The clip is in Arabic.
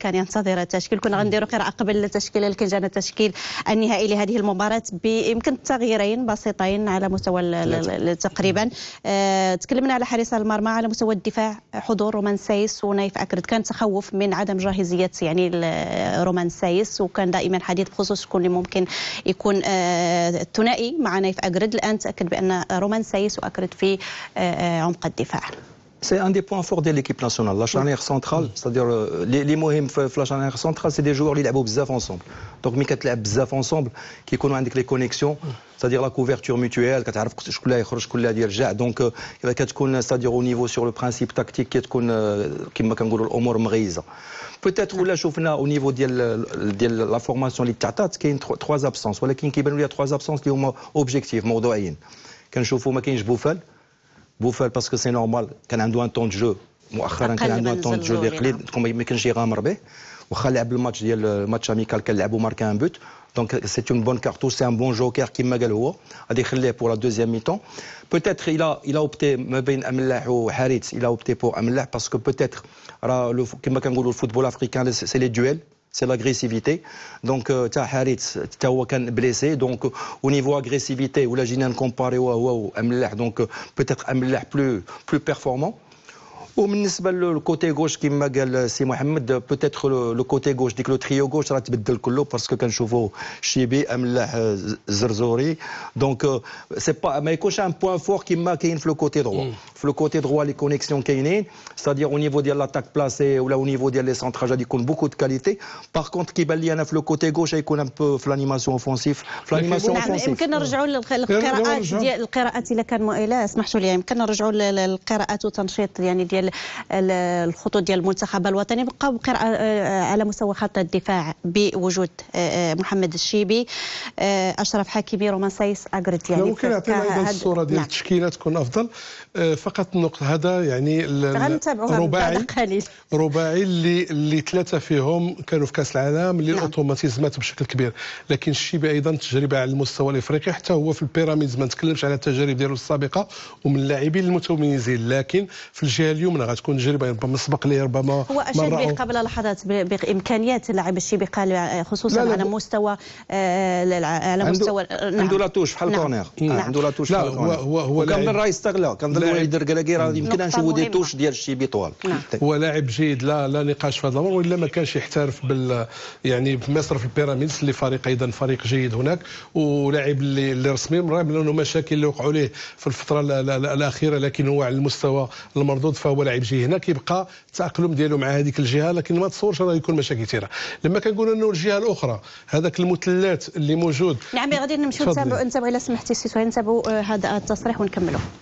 كان ينتظر التشكيل كنا غنديروا قراءه قبل تشكيل لكن جانا التشكيل النهائي لهذه المباراه بيمكن تغييرين بسيطين على مستوى تقريبا آه تكلمنا على حارس المرمى على مستوى الدفاع حضور رومان سايس ونايف اكرد كان تخوف من عدم جاهزيه يعني رومان سايس وكان دائما حديث بخصوص شكون اللي ممكن يكون آه ثنائي مع نايف اكرد الان تاكد بان رومان سايس واكرد في آه, آه، عمق الدفاع C'est un des points forts de l'équipe nationale. La charnière centrale, mm. c'est-à-dire euh, les, les mohim la charnière centrale, c'est des joueurs qui jouent beaucoup ensemble. Donc, mais qui beaucoup ensemble, qui connaissent les connexions, mm. c'est-à-dire la couverture mutuelle, qui savent ce qui sort, ce qui revient. Donc, euh, c'est-à-dire au niveau sur le principe tactique, euh, qui est comme on dit, l'omor Peut-être où mm. là, شفنا au niveau de la formation les tatats, qu'il y a trois absences. Voilà, qui ben, y a trois absences qui sont objectives, موضوعيين. كنشوفوا ما كاينش vous bouf parce que c'est normal kan entend un temps de jeu مؤخرا كان andou un temps de jeu de l'equipe comme il m'a kanchi ghamr bih w khallah lb match dial match amical kan l'abou markam but donc c'est une bonne cartouche c'est un bon joker qui m'a gal huwa hadi khallih pour la deuxième mi-temps peut-être il a il a opté pour bain amlach ou harith ila opté pour amlach parce que peut-être ra lo comme kan golou le football africain c'est les duels c'est l'agressivité. Donc, euh, Haritz, Wakan blessé. Donc, au niveau agressivité, ou la Jinan comparé à donc euh, peut-être un plus, plus performant. وبالنسبه للكوتي غوش كما قال سي محمد بوتيتخ لو كوتي غوش ديك لو تريو غوش راه تبدل كله باسكو كنشوفوا شيبي املاح زرزوري دونك سي با ما يكونش ان بوان فور كما كاين في لو كوتي دروا في لو كوتي دروا لي كونيكسيون كاينين سادير او نيفو ديال لاتاك بلاسي ولا او نيفو ديال لي سونتر غادي يكون بوكو دو كاليتي باغ كونت كيبان لي انا في لو كوتي غوش غيكون ان بو في لانيماسيون اوفونسيف في لانيماسيون اوفونسيف يمكن نرجعوا mm. للقراءات ديال القراءات الا كان سمحتوا لي يمكن نرجعوا للقراءات وتنشيط يعني ديال ديال الخطوط ديال المنتخب الوطني بقاو على مستوى خط الدفاع بوجود آه، آه، محمد الشيبي آه، اشرف حكيمي رومان سايس اكرت يعني ممكن يعطينا ايضا الصوره ديال نعم. التشكيله تكون افضل فقط النقطه هذا يعني رباعي رباعي اللي اللي ثلاثه فيهم كانوا في كاس العالم اللي نعم. اوتوماتيزمات بشكل كبير لكن الشيبي ايضا تجربه على المستوى الافريقي حتى هو في البيراميدز ما نتكلمش على التجارب ديالو السابقه ومن اللاعبين المتميزين لكن في الجهه اليوم يمنى غتكون تجربه ربما يعني سبق لي ربما هو اشاد به قبل لحظات بامكانيات اللاعب الشيبي آه، خصوصا على مستوى آه، على مستوى عنده نعم. نعم. نعم. عنده لاتوش بحال كورنيغ عنده لاتوش لا هو هو هو من راه يستغلها كنظن وائل دركلاكي راه يمكن نشوفوا دي توش ديال الشيبي طوال هو لاعب جيد لا لا نقاش في هذا الامر ولا ما كانش يحترف بال يعني في مصر في البيراميدز اللي فريق ايضا فريق جيد هناك ولاعب اللي, اللي رسمي رغم انه مشاكل اللي وقعوا ليه في الفتره الاخيره لكن هو على المستوى المردود فهو هو لاعب جاي هنا كيبقى التاقلم ديالو مع هذيك الجهه لكن ما تصورش راه يكون مشاكل كثيره لما كنقول انه الجهه الاخرى هذاك المثلث اللي موجود نعم غادي نمشيو نتابعوا نتابعوا الا سمحتي سي نتابعوا آه، هذا التصريح ونكملوا